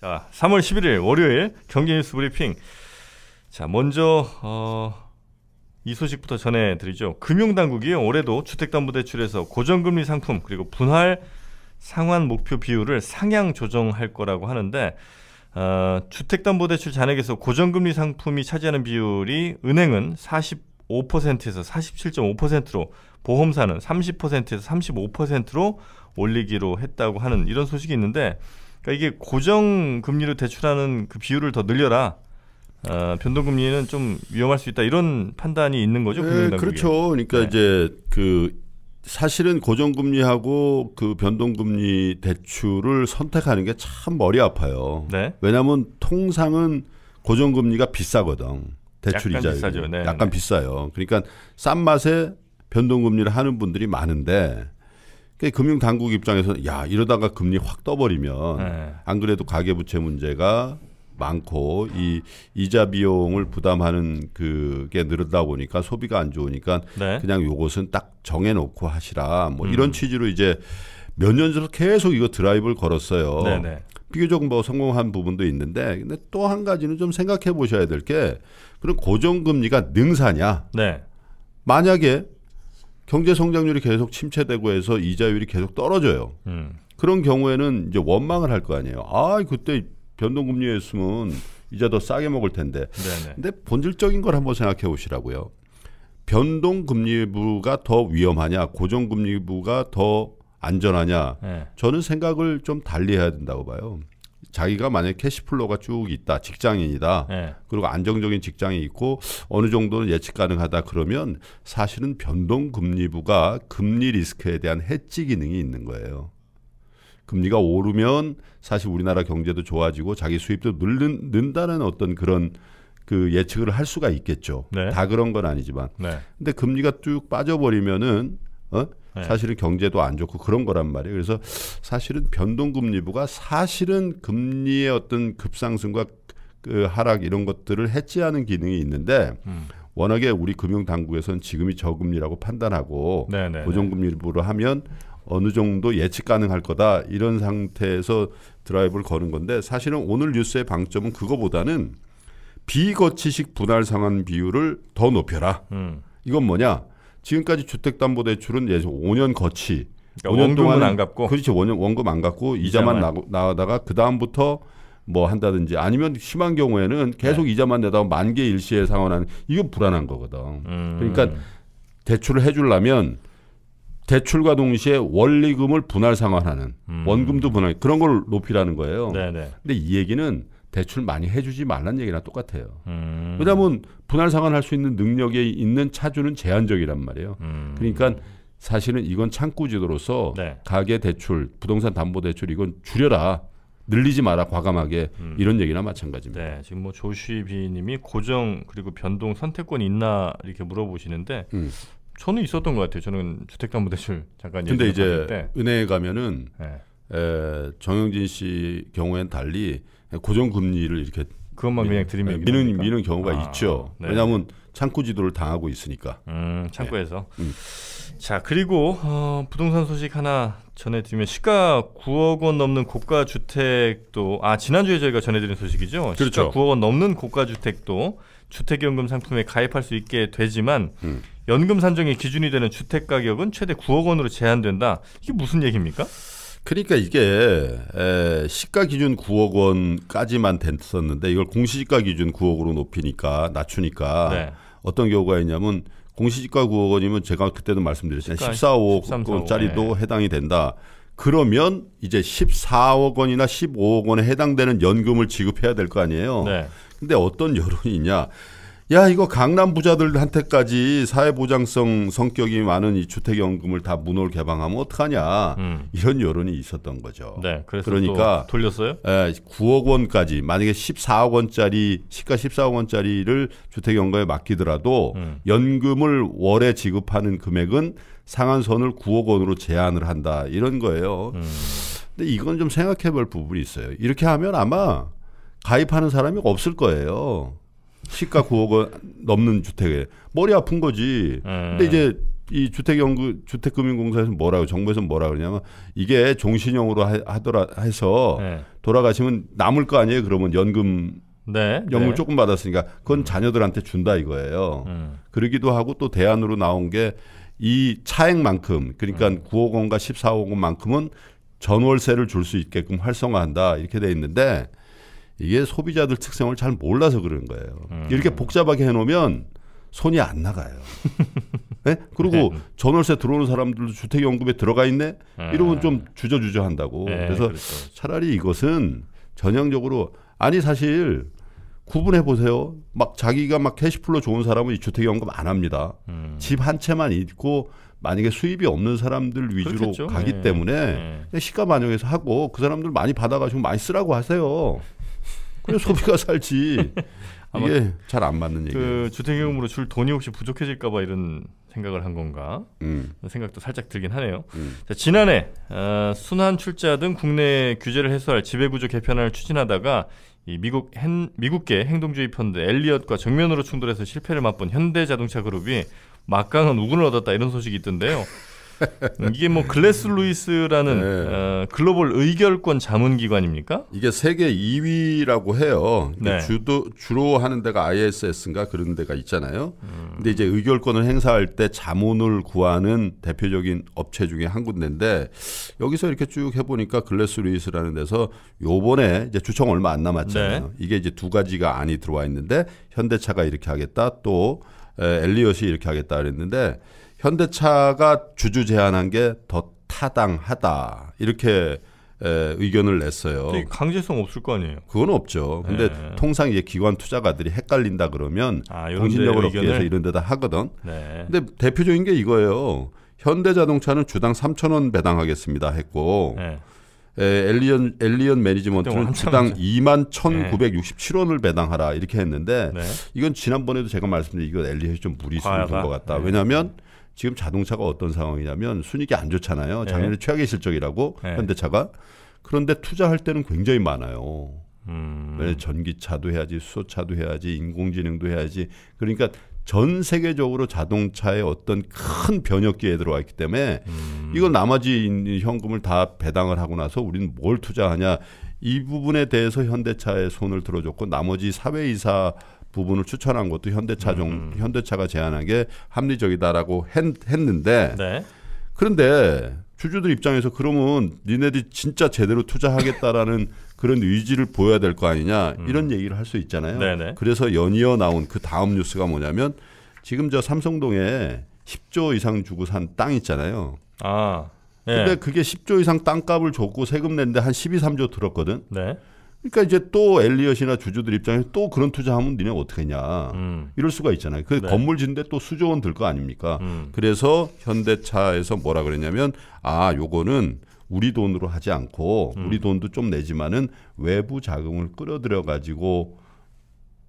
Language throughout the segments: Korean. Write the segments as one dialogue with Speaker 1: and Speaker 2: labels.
Speaker 1: 자, 3월 11일 월요일 경기 뉴스 브리핑. 자, 먼저 어, 이 소식부터 전해드리죠. 금융당국이 올해도 주택담보대출에서 고정금리 상품 그리고 분할 상환 목표 비율을 상향 조정할 거라고 하는데 어, 주택담보대출 잔액에서 고정금리 상품이 차지하는 비율이 은행은 45%에서 47.5%로 보험사는 30%에서 35%로 올리기로 했다고 하는 이런 소식이 있는데 그러니까 이게 고정 금리로 대출하는 그 비율을 더 늘려라. 어, 변동 금리는 좀 위험할 수 있다 이런 판단이 있는 거죠. 네, 그렇죠.
Speaker 2: 그러니까 네. 이제 그 사실은 고정 금리하고 그 변동 금리 대출을 선택하는 게 참 머리 아파요. 네. 왜냐하면 통상은 고정 금리가 비싸거든. 대출 이자 네, 약간, 네, 약간 비싸요. 그러니까 싼 맛에 변동 금리를 하는 분들이 많은데 그 금융당국 입장에서 는야 이러다가 금리 확 떠버리면 네. 안 그래도 가계부채 문제가 많고 이 이자 비용을 부담하는 그게 늘다 보니까 소비가 안 좋으니까 네. 그냥 요것은 딱 정해놓고 하시라 뭐 음. 이런 취지로 이제 몇 년 전부터 계속 이거 드라이브를 걸었어요. 네네. 네. 비교적 뭐 성공한 부분도 있는데 근데 또 한 가지는 좀 생각해 보셔야 될 게 그럼 고정금리가 능사냐? 네. 만약에 경제 성장률이 계속 침체되고 해서 이자율이 계속 떨어져요. 음. 그런 경우에는 이제 원망을 할 거 아니에요. 아, 그때 변동금리였으면 이자 더 싸게 먹을 텐데. 네네. 근데 본질적인 걸 한번 생각해 보시라고요. 변동금리부가 더 위험하냐, 고정금리부가 더 안전하냐. 네. 저는 생각을 좀 달리해야 된다고 봐요. 자기가 만약 캐시플로가 쭉 있다 직장인이다 네. 그리고 안정적인 직장이 있고 어느 정도는 예측 가능하다 그러면 사실은 변동 금리부가 금리 리스크에 대한 해지 기능이 있는 거예요. 금리가 오르면 사실 우리나라 경제도 좋아지고 자기 수입도 늘는, 는다는 어떤 그런 그 예측을 할 수가 있겠죠. 네. 다 그런 건 아니지만. 네. 근데 금리가 쭉 빠져버리면은 어? 네. 사실은 경제도 안 좋고 그런 거란 말이에요. 그래서 사실은 변동금리부가 사실은 금리의 어떤 급상승과 그 하락 이런 것들을 해지하는 기능이 있는데 음. 워낙에 우리 금융당국에서는 지금이 저금리라고 판단하고 네네네. 고정금리부로 네, 네. 하면 어느 정도 예측 가능할 거다 이런 상태에서 드라이브를 거는 건데 사실은 오늘 뉴스의 방점은 그거보다는 비거치식 분할 상환 비율을 더 높여라. 음. 이건 뭐냐? 지금까지 주택담보대출은 예전 5년 거치 그러니까 5년 동안 안 갚고 그렇지 원금 원금 안 갚고 이자만, 이자만. 나 나가다가 그 다음부터 뭐 한다든지 아니면 심한 경우에는 계속 네. 이자만 내다가 만기 일시에 상환하는 이거 불안한 거거든. 음. 그러니까 대출을 해주려면 대출과 동시에 원리금을 분할 상환하는 음. 원금도 분할 그런 걸 높이라는 거예요. 네네. 네. 근데 이 얘기는 대출 많이 해주지 말란 얘기랑 똑같아요. 음. 왜냐하면 분할 상환할 수 있는 능력에 있는 차주는 제한적이란 말이에요. 음. 그러니까 사실은 이건 창구제도로서 네. 가계 대출, 부동산 담보 대출 이건 줄여라. 늘리지 마라
Speaker 1: 과감하게 음. 이런 얘기나 마찬가지입니다. 네, 지금 뭐 조시비님이 고정 그리고 변동 선택권 있나 이렇게 물어보시는데 음. 저는 있었던 것 같아요. 저는 주택담보대출 잠깐 근데 이제 때. 은행에
Speaker 2: 가면은 네. 에, 정영진 씨 경우엔 달리 고정 금리를 이렇게 그것만 그냥 드리면 네, 미는 미는 경우가 아, 있죠. 네. 왜냐하면 창구 지도를 당하고 있으니까. 음, 창구에서. 네. 음. 자 그리고 어, 부동산
Speaker 1: 소식 하나 전해드리면 시가 9억 원 넘는 고가 주택도 아 지난주에 저희가 전해드린 소식이죠. 그렇죠. 시가 9억 원 넘는 고가 주택도 주택연금 상품에 가입할 수 있게 되지만 음. 연금 산정의 기준이 되는 주택 가격은 최대 9억 원으로 제한된다. 이게 무슨 얘기입니까?
Speaker 2: 그러니까 이게 에, 시가 기준 9억 원까지만 됐었는데 이걸 공시지가 기준 9억으로 높이니까 낮추니까 네. 어떤 경우가 있냐면 공시지가 9억 원이면 제가 그때도 말씀드렸잖아요. 14억 13, 원짜리도 네. 해당이 된다. 그러면 이제 14억 원이나 15억 원에 해당되는 연금을 지급해야 될 거 아니에요. 네. 근데 어떤 여론이냐. 야 이거 강남 부자들한테까지 사회보장성 성격이 많은 이 주택연금을 다 문을 개방하면 어떡하냐 음. 이런 여론이 있었던 거죠. 네, 그러니까 돌렸어요. 에, 예, 9억 원까지 만약에 14억 원짜리 시가 14억 원짜리를 주택연금에 맡기더라도 음. 연금을 월에 지급하는 금액은 상한선을 9억 원으로 제한을 한다 이런 거예요. 음. 근데 이건 좀 생각해볼 부분이 있어요. 이렇게 하면 아마 가입하는 사람이 없을 거예요. 시가 9억 원 넘는 주택에 머리 아픈 거지. 음. 근데 예. 이제 이 주택연구 주택금융공사에서 뭐라고 정부에서 뭐라 고 그러냐면 이게 종신형으로 하, 더라 해서 네. 돌아가시면 남을 거 아니에요. 그러면 연금 네, 연금 네. 조금 받았으니까 그건 음. 자녀들한테 준다 이거예요. 음. 그러기도 하고 또 대안으로 나온 게 이 차액만큼 그러니까 음. 9억 원과 14억 원만큼은 전월세를 줄 수 있게끔 활성화한다 이렇게 돼 있는데 이게 소비자들 특성을 잘 몰라서 그런 거예요. 음. 이렇게 복잡하게 해놓으면 손이 안 나가요. 네? 그리고 네. 전월세 들어오는 사람들도 주택연금에 들어가 있네? 아. 이러면 좀 주저주저 한다고. 네, 그래서 그렇죠. 차라리 이것은 전형적으로 아니 사실 구분해 보세요. 막 자기가 막 캐시플로 좋은 사람은 이 주택연금 안 합니다. 음. 집한 채만 있고 만약에 수입이 없는 사람들 위주로 그렇겠죠. 가기 네. 때문에 시가 반영해서 하고 그 사람들 많이 받아가지고 많이 쓰라고 하세요. 그래 소비가 살지. 이게 잘 안 맞는 그 얘기예요. 그 주택요금으로
Speaker 1: 줄 돈이 혹시 부족해질까봐 이런 생각을 한 건가 음. 생각도 살짝 들긴 하네요. 음. 자, 지난해 어, 순환 출자 등 국내 규제를 해소할 지배구조 개편안을 추진하다가 이 미국 행, 미국계 행동주의 펀드 엘리엇과 정면으로 충돌해서 실패를 맛본 현대자동차그룹이 막강한 우군을 얻었다 이런 소식이 있던데요. 음, 이게 뭐
Speaker 2: 글래스 루이스라는 네. 어, 글로벌 의결권 자문기관입니까? 이게 세계 2위라고 해요. 네. 주도, 주로 하는 데가 ISS인가 그런 데가 있잖아요. 음. 근데 이제 의결권을 행사할 때 자문을 구하는 대표적인 업체 중에 한 군데인데 여기서 이렇게 쭉 해보니까 글래스 루이스라는 데서 요번에 이제 주청 얼마 안 남았잖아요. 네. 이게 이제 두 가지가 안이 들어와 있는데 현대차가 이렇게 하겠다 또 엘리엇이 이렇게 하겠다 그랬는데 현대차가 주주 제안한 게 더 타당하다 이렇게 에, 의견을 냈어요. 강제성 없을 거 아니에요. 그건 없죠. 근데 네. 통상 이제 기관 투자가들이 헷갈린다 그러면 아, 정신력을 얻기 위해서 이런 데다 하거든. 네. 근데 대표적인 게 이거예요. 현대자동차는 주당 3천 원 배당하겠습니다 했고 네. 에, 엘리언 엘리언 매니지먼트는 주당 2만 1,967원을 배당하라 이렇게 했는데 네. 이건 지난번에도 제가 말씀드린 이거 엘리언이 좀 무리수인 것 같다. 네. 왜냐하면 지금 자동차가 어떤 상황이냐면 순익이 안 좋잖아요. 네. 작년에 네. 최악의 실적이라고 네. 현대차가 그런데 투자할 때는 굉장히 많아요. 음. 전기차도 해야지 수소차도 해야지 인공지능도 해야지 그러니까 전 세계적으로 자동차의 어떤 큰 변혁기에 들어와 있기 때문에 음. 이거 나머지 현금을 다 배당을 하고 나서 우리는 뭘 투자하냐 이 부분에 대해서 현대차에 손을 들어줬고 나머지 사회이사 부분을 추천한 것도 현대차 종 음, 음. 현대차가 제안한 게 합리적이다라고 했, 는데 네. 그런데 주주들 입장에서 그러면 니네들이 진짜 제대로 투자하겠다라는 그런 의지를 보여야 될 거 아니냐 이런 음. 얘기를 할 수 있잖아요. 네네. 네. 그래서 연이어 나온 그 다음 뉴스가 뭐냐면 지금 저 삼성동에 10조 이상 주고 산 땅 있잖아요. 아. 예. 근데 그게 10조 이상 땅값을 줬고 세금 낸데 한 12, 3조 들었거든. 네. 그러니까 이제 또 엘리엇이나 주주들 입장에서 또 그런 투자하면 니네 어떻게 했냐 음. 이럴 수가 있잖아요. 그 네. 건물는데또 수조원 들 거 아닙니까? 음. 그래서 현대차에서 뭐라 그랬냐면 아 요거는 우리 돈으로 하지 않고 음. 우리 돈도 좀 내지만은 외부 자금을 끌어들여 가지고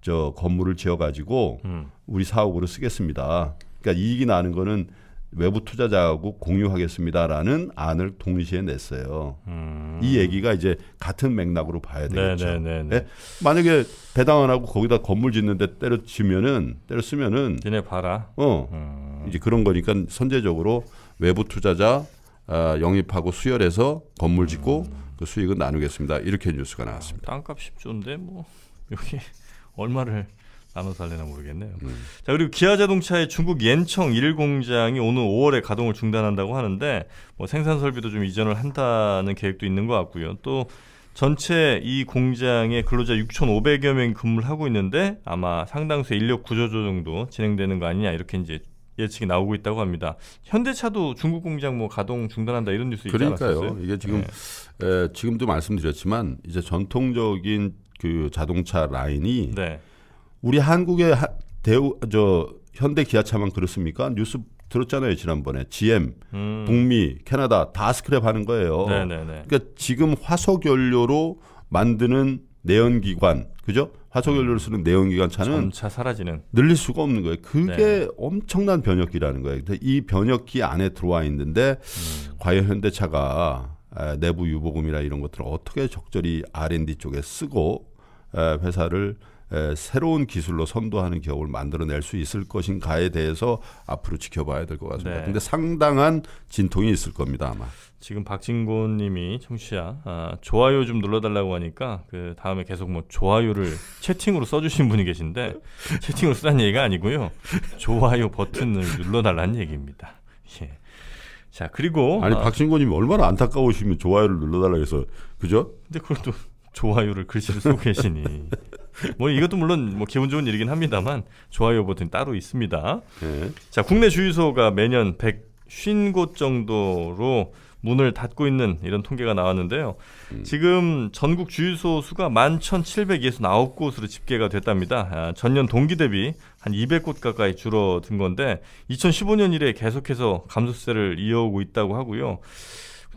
Speaker 2: 저 건물을 지어 가지고 음. 우리 사업으로 쓰겠습니다. 그러니까 이익이 나는 거는 외부 투자자하고 공유하겠습니다라는 안을 동시에 냈어요. 음. 이 얘기가 이제 같은 맥락으로 봐야 되겠죠. 네? 만약에 배당원하고 거기다 건물 짓는데 때려치면은 때려쓰면은 니네 봐라. 어 음. 이제 그런 거니까 선제적으로 외부 투자자 어, 영입하고 수혈해서 건물 짓고 음. 그 수익은 나누겠습니다. 이렇게 뉴스가 나왔습니다.
Speaker 1: 땅값 10조인데 뭐 여기 얼마를 나눠서 할려나 모르겠네요. 음. 자 그리고 기아자동차의 중국 옌청 1 공장이 오는 5월에 가동을 중단한다고 하는데 뭐 생산 설비도 좀 이전을 한다는 계획도 있는 것 같고요. 또 전체 이 공장에 근로자 6,500여 명이 근무를 하고 있는데 아마 상당수의 인력 구조조 정도 진행되는 거 아니냐 이렇게 이제 예측이 나오고 있다고 합니다. 현대차도 중국 공장 뭐 가동 중단한다 이런 뉴스 그러니까요. 있지 않았어요? 이게 지금
Speaker 2: 네. 에, 지금도 말씀드렸지만 이제 전통적인 그 자동차 라인이 네. 우리 한국의 대우 저 현대 기아차만 그렇습니까? 뉴스 들었잖아요 지난번에 GM, 음. 북미, 캐나다 다 스크랩하는 거예요. 네네네. 그러니까 지금 화석 연료로 만드는 내연기관 그죠? 화석 연료를 음. 쓰는 내연기관 차는 차 사라지는 늘릴 수가 없는 거예요. 그게 네. 엄청난 변혁기라는 거예요. 이 변혁기 안에 들어와 있는데 음. 과연 현대차가 내부 유보금이나 이런 것들을 어떻게 적절히 R&D 쪽에 쓰고 회사를 새로운 기술로 선도하는 기업을 만들어낼 수 있을 것인가에 대해서 앞으로 지켜봐야 될 것 같습니다. 네. 근데 상당한 진통이 있을 겁니다 아마.
Speaker 1: 지금 박진곤님이 청취자 아, 좋아요 좀 눌러달라고 하니까 그 다음에 계속 뭐 좋아요를 채팅으로 써주신 분이 계신데 채팅으로 쓰란 얘기가 아니고요 좋아요 버튼을 눌러달라는 얘기입니다. 예. 자 그리고 아니 아, 박진곤님
Speaker 2: 얼마나 안타까우시면 좋아요를 눌러달라 해서 그죠? 근데 그걸 또 좋아요를
Speaker 1: 글씨로 쓰고 계시니 뭐 이것도 물론 뭐 기분 좋은 일이긴 합니다만 좋아요 버튼이 따로 있습니다. 네. 자 국내 주유소가 매년 150곳 정도로 문을 닫고 있는 이런 통계가 나왔는데요. 음. 지금 전국 주유소 수가 11,769곳으로 집계가 됐답니다. 아, 전년 동기 대비 한 200곳 가까이 줄어든 건데 2015년 이래 계속해서 감소세를 이어오고 있다고 하고요.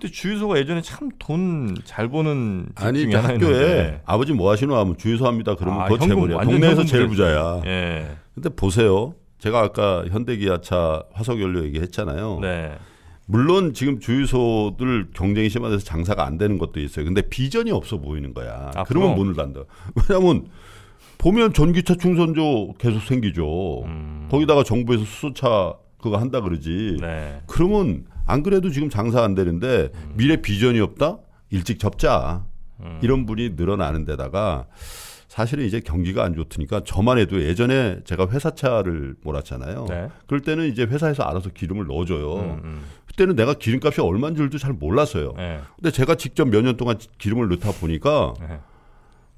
Speaker 1: 근데 주유소가 예전에 참 돈 잘 버는 아니 중에 학교에 있는데.
Speaker 2: 아버지 뭐 하시노 하면 주유소 합니다. 그러면 아, 더 재벌이야. 동네에서 제일 부자야. 예. 근데 보세요. 제가 아까 현대기아차 화석연료 얘기했잖아요. 네. 물론 지금 주유소들 경쟁이 심화돼서 장사가 안 되는 것도 있어요. 근데 비전이 없어 보이는 거야. 아, 그러면 문을 닫다. 는 왜냐하면 보면 전기차 충전조 계속 생기죠. 음. 거기다가 정부에서 수소차 그거 한다 그러지. 네. 그러면 안 그래도 지금 장사 안 되는데 음. 미래 비전이 없다? 일찍 접자. 음. 이런 분이 늘어나는 데다가 사실은 이제 경기가 안 좋으니까 저만 해도 예전에 제가 회사차를 몰았잖아요. 네. 그럴 때는 이제 회사에서 알아서 기름을 넣어줘요. 음, 음. 그때는 내가 기름값이 얼만인 줄도 잘 몰랐어요. 네. 근데 제가 직접 몇 년 동안 기름을 넣다 보니까 네.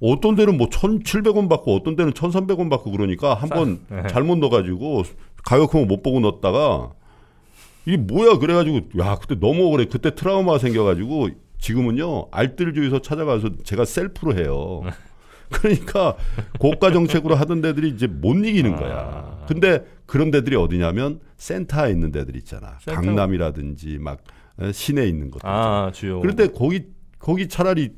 Speaker 2: 어떤 데는 뭐 1,700원 받고 어떤 데는 1,300원 받고 그러니까 한번 네. 잘못 넣어가지고 가격표못 보고 넣었다가 이게 뭐야 그래가지고 야 그때 너무 그래 그때 트라우마 가 생겨가지고 지금은요 알뜰주의소 찾아가서 제가 셀프로 해요. 그러니까 고가 정책으로 하던 데들이 이제 못 이기는 아. 거야. 근데 그런 데들이 어디냐면 센터에 있는 데들 있잖아. 센터? 강남이라든지 막 시내에 있는 것들. 아, 주요. 그런데 거기 거기 차라리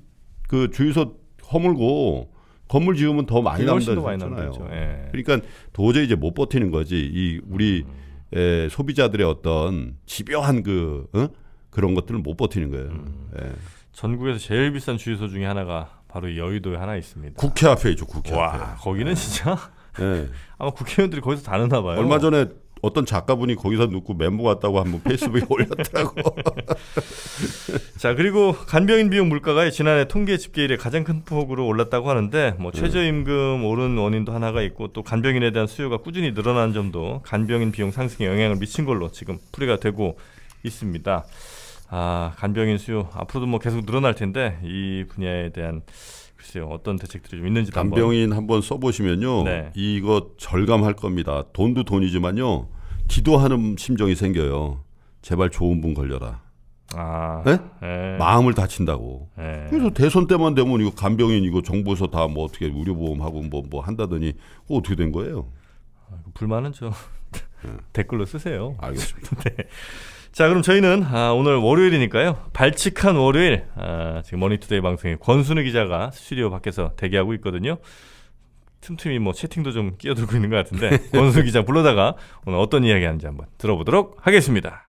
Speaker 2: 그 주유소 허물고 건물 지으면 더 많이 남는다 그잖아요 예. 그러니까 도저히 이제 못 버티는 거지. 이 우리 음. 에, 예, 소비자들의 어떤 집요한 그 어? 그런 것들을 못 버티는 거예요. 음. 예.
Speaker 1: 전국에서 제일 비싼 주유소 중에 하나가 바로 여의도에 하나 있습니다.
Speaker 2: 국회 앞에 있죠. 국회 와, 앞에. 거기는 예. 진짜 네. 아마 국회의원들이 거기서 다르나 봐요. 얼마 전에 어떤 작가분이 거기서 눕고 멘붕 왔다고 한 번 페이스북에 올렸다고자 그리고 간병인 비용 물가가 지난해 통계 집계 일에 가장 큰 폭으로 올랐다고
Speaker 1: 하는데 뭐 네. 최저임금 오른 원인도 하나가 있고 또 간병인에 대한 수요가 꾸준히 늘어난 점도 간병인 비용 상승에 영향을 미친 걸로 지금 풀이가 되고 있습니다. 아 간병인 수요 앞으로도 뭐 계속 늘어날 텐데 이 분야에 대한 글쎄요 어떤 대책들이
Speaker 2: 좀 있는지 간병인 한번, 써보시면요 네. 이거 절감할 겁니다 돈도 돈이지만요 기도하는 심정이 생겨요 제발 좋은 분 걸려라 아, 네? 네? 마음을 다친다고 네. 그래서 대선 때만 되면 이거 간병인 이거 정부에서 다 뭐 어떻게 의료보험하고 뭐뭐 뭐 한다더니 어떻게 된 거예요 아, 불만은 저 네. 댓글로 쓰세요 알겠습니다 네. 자, 그럼 저희는 아, 오늘 월요일이니까요.
Speaker 1: 발칙한 월요일. 아, 지금 머니투데이 방송에 권순우 기자가 스튜디오 밖에서 대기하고 있거든요. 틈틈이 뭐 채팅도 좀 끼어들고 있는 것 같은데 권순우 기자 불러다가 오늘 어떤 이야기 하는지 한번 들어보도록 하겠습니다.